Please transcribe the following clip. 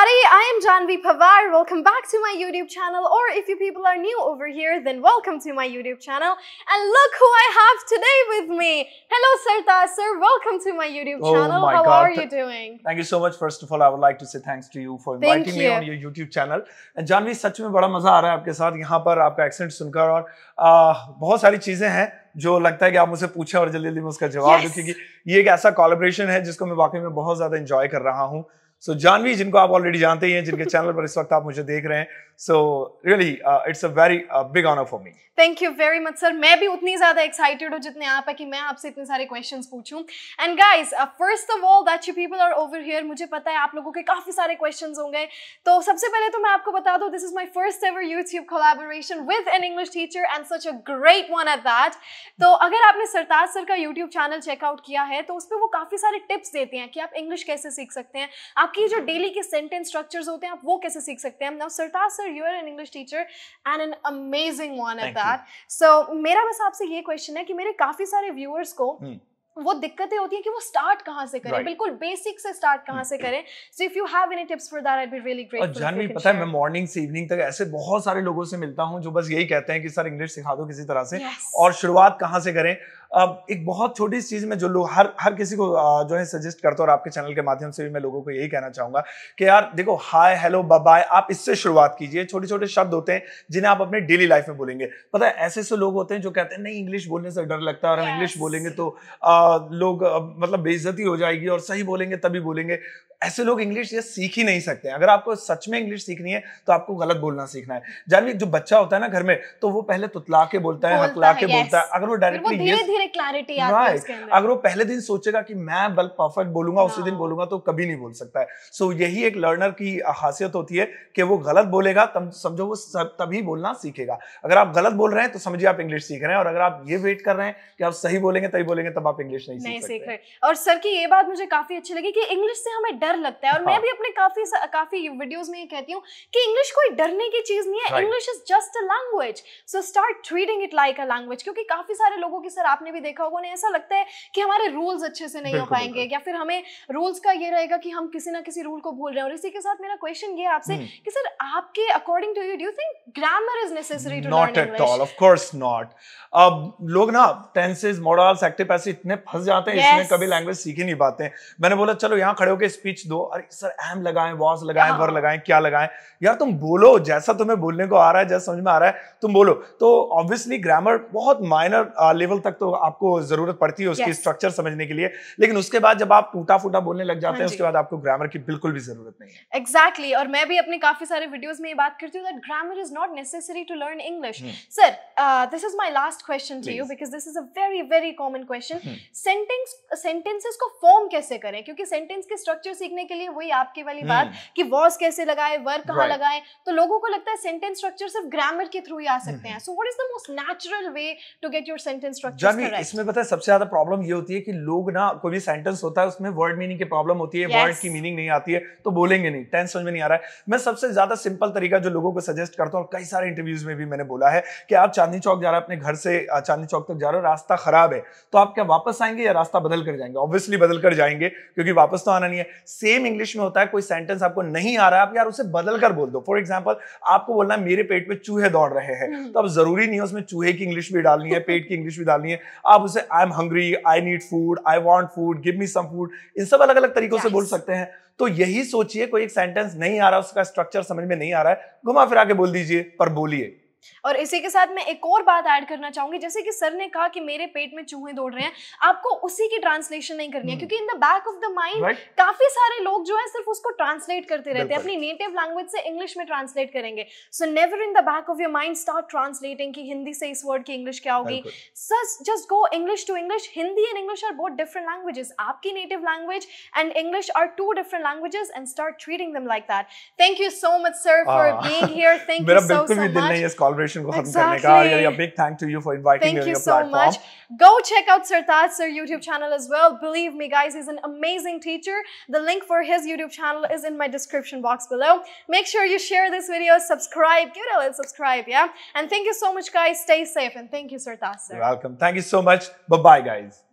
everybody, I am Janvi Pavar. Welcome back to my YouTube channel or if you people are new over here then welcome to my YouTube channel and look who I have today with me. Hello Sarta sir, welcome to my YouTube channel. oh My How God. are you doing? Thank you so much. First of all, I would like to say thanks to you for inviting you. me on your YouTube channel. And Janvi such a बड़ा मजा आ रहा है आपके साथ यहाँ पर आपका accent सुनकर और आ, बहुत सारी जो लगता है कि आप मुझसे पूछे और जल्दी जल्दी मैं उसका जवाब yes. दूं क्योंकि ये एक ऐसा कॉलेब्रेशन है जिसको मैं वाकई में बहुत ज्यादा एंजॉय कर रहा हूँ सो जानवी जिनको आप ऑलरेडी जानते ही हैं जिनके चैनल पर इस वक्त आप मुझे देख रहे हैं so really it's a very big honour for me thank you very much sir मैं भी उतनी ज्यादा एक्साइटेड हूँ जितने आप है कि मैं आपसे इतने सारे क्वेश्चंस पूछूं and guys first of all that you people are over here मुझे पता है आप लोगों के काफी सारे क्वेश्चंस होंगे तो सबसे पहले तो मैं आपको बता दूं this is my first ever YouTube collaboration with an English teacher and such a great one at that तो अगर आपने सरताज सर का YouTube चैनल चेकआउट किया है तो उस पर वो काफी सारे टिप्स देते हैं कि आप इंग्लिश कैसे सीख सकते हैं आप बाकी जो डेली के सेंटेंस स्ट्रक्चर्स होते हैं आप वो कैसे सीख सकते हैं now Sartaj sir you are an English teacher and an amazing one at that so मेरा बस आपसे ये क्वेश्चन है कि मेरे काफी सारे व्यूअर्स को hmm. वो दिक्कतें होती हैं कि वो स्टार्ट कहाँ से करें right. बिल्कुल बेसिक से स्टार्ट कहाँ से hmm. करें so if you have any tips for that I be really grateful और जानवी पता है मैं मॉर्निंग से इवनिंग तक ऐसे बहुत सारे लोगों से मिलता हूँ जो बस यही कहते हैं कि सर इंग्लिश सिखा दो किसी तरह से yes. और शुरुआत कहाँ से करें एक बहुत छोटी चीज में जो लोग हर हर किसी को जो है सजेस्ट करता हूँ और आपके चैनल के माध्यम से भी मैं लोगों को यही कहना चाहूंगा कि यार देखो हाय हेलो बाय आप इससे शुरुआत कीजिए छोटे छोटे शब्द होते हैं जिन्हें आप अपने डेली लाइफ में बोलेंगे पता है ऐसे ऐसे लोग होते हैं जो कहते हैं नहीं इंग्लिश बोलने से डर लगता है और हम इंग्लिश बोलेंगे तो लोग मतलब बेइज्जती हो जाएगी और सही बोलेंगे तभी बोलेंगे ऐसे लोग इंग्लिश ये सीख ही नहीं सकते अगर आपको सच में इंग्लिश सीखनी है तो आपको गलत बोलना सीखना है जानवी जो बच्चा होता है ना घर में तो वो पहले तुतला के बोलता है हकला के बोलता है अगर वो डायरेक्टली धीरे धीरे क्लैरिटी अगर वो पहले दिन सोचेगा कि मैं बल परफेक्ट बोलूंगा उसी दिन हाँ। बोलूंगा तो कभी नहीं बोल सकता है सो यही एक लर्नर की खासियत होती है कि वो गलत बोलेगा तब समझो वो तभी बोलना सीखेगा अगर आप गलत बोल रहे हैं तो समझिए आप इंग्लिश सीख रहे हैं और अगर आप ये वेट कर रहे हैं कि आप सही बोलेंगे तभी बोलेंगे तब आप इंग्लिश नहीं सीख रहे और सर की ये बात मुझे काफी अच्छी लगी कि इंग्लिश से हमें डर डर लगता है और हाँ. मैं भी अपने काफी काफी वीडियोस में ये कहती हूँ कि इंग्लिश कोई डरने की चीज नहीं है English is just a language so start treating it like a language क्योंकि काफी सारे लोगों की सर आपने भी देखा होगा उन्हें ऐसा लगता है कि हमारे रूल्स अच्छे से नहीं हो पाएंगे या फिर हमें रूल्स का ये रहेगा कि हम किसी ना किसी रूल को भूल रहे हैं और इसी के साथ मेरा क्वेश्चन ये आपसे हम्म। कि सर आपके according to you do think grammar is necessary to not at all of course not अब लोग ना टेंसेज मोडल्स एक्टिव पैसे इतने फंस जाते हैं yes. इसमें कभी लैंग्वेज सीख ही नहीं पाते मैंने बोला चलो यहाँ खड़े होकर स्पीच स्पीच दो अरे सर एम लगाएं वॉस लगाएं वर हाँ। लगाएं क्या लगाएं यार तुम बोलो जैसा तुम्हें बोलने को आ रहा है जैसा समझ में आ रहा है तुम बोलो तो ऑब्वियसली ग्रामर बहुत माइनर लेवल तक तो आपको जरूरत पड़ती है उसकी स्ट्रक्चर समझने के लिए लेकिन उसके बाद जब आप टूटा फूटा बोलने लग जाते हाँ हैं उसके बाद आपको ग्रामर की बिल्कुल भी जरूरत नहीं है एग्जैक्टली और मैं भी अपने काफी सारे वीडियोज में ये बात करती हूँ that grammar is not necessary to learn English sir this is my last question to you because this is a very very common question sentence sentences को फॉर्म कैसे करें क्योंकि सेंटेंस के स्ट्रक्चर से सीखने के लिए वही आपकी वाली बात हम्म। कि वॉज कैसे लगाए वर्क कहाँ right. लगाए तो लोगों को लगता है सेंटेंस स्ट्रक्चर सिर्फ ग्रामर के थ्रू ही आ सकते हम्म। हैं so what is the most natural way to get your sentence structure इसमें पता है सबसे ज्यादा प्रॉब्लम ये होती है कि लोग ना कोई भी सेंटेंस होता है उसमें वर्ड मीनिंग की प्रॉब्लम होती है वर्ड की मीनिंग नहीं आती है तो बोलेंगे नहीं टेंस समझ में नहीं आ रहा है मैं सबसे ज्यादा सिंपल तरीका जो लोगों को सजेस्ट करता हूँ और कई सारे इंटरव्यूज में भी मैंने बोला है कि आप चांदनी चौक जा रहे हैं अपने घर से चांदनी चौक तक जा रहे हो रास्ता खराब है तो आप क्या वापस आएंगे या रास्ता बदल कर जाएंगे ऑब्वियसली बदल कर जाएंगे क्योंकि वापस तो आना नहीं है सेम इंग्लिश में होता है कोई सेंटेंस आपको नहीं आ रहा है आप यार उसे बदल कर बोल दो फॉर एग्जाम्पल आपको बोलना है मेरे पेट में चूहे दौड़ रहे हैं हम्म। तो अब जरूरी नहीं है उसमें चूहे की इंग्लिश भी डालनी है पेट की इंग्लिश भी डालनी है आप उसे I am hungry I need food I want food give me some food इन सब अलग अलग तरीकों से बोल सकते हैं तो यही सोचिए कोई एक सेंटेंस नहीं आ रहा उसका स्ट्रक्चर समझ में नहीं आ रहा है घुमा फिरा के बोल दीजिए पर बोलिए और इसी के साथ मैं एक और बात ऐड करना चाहूंगी जैसे कि सर ने कहा कि मेरे पेट में चूहे दौड़ रहे हैं आपको उसी की ट्रांसलेशन नहीं करनी है हम्म। क्योंकि in the back of the mind काफी सारे लोग जो है सिर्फ उसको ट्रांसलेट करते रहते हैं अपनी नेटिव लैंग्वेज से इंग्लिश में ट्रांसलेट करेंगे so never in the back of your mind start translating की हिंदी से इस वर्ड की इंग्लिश क्या होगी sir just go English to English Hindi and English are बहुत डिफरेंट लैंग्वेजेस आपकी native language and English are two different languages and start treating them like that thank you so much sir for being here thank you so so much collaboration a big thank to you for inviting me to your so platform. Thank you so much. Go check out Sartaj sir YouTube channel as well. Believe me guys, he's an amazing teacher. The link for his YouTube channel is in my description box below. Make sure you share this video, subscribe, give it a little subscribe, yeah? And thank you so much guys. Stay safe and thank you Sartaj sir. You're welcome. Thank you so much. Bye-bye guys.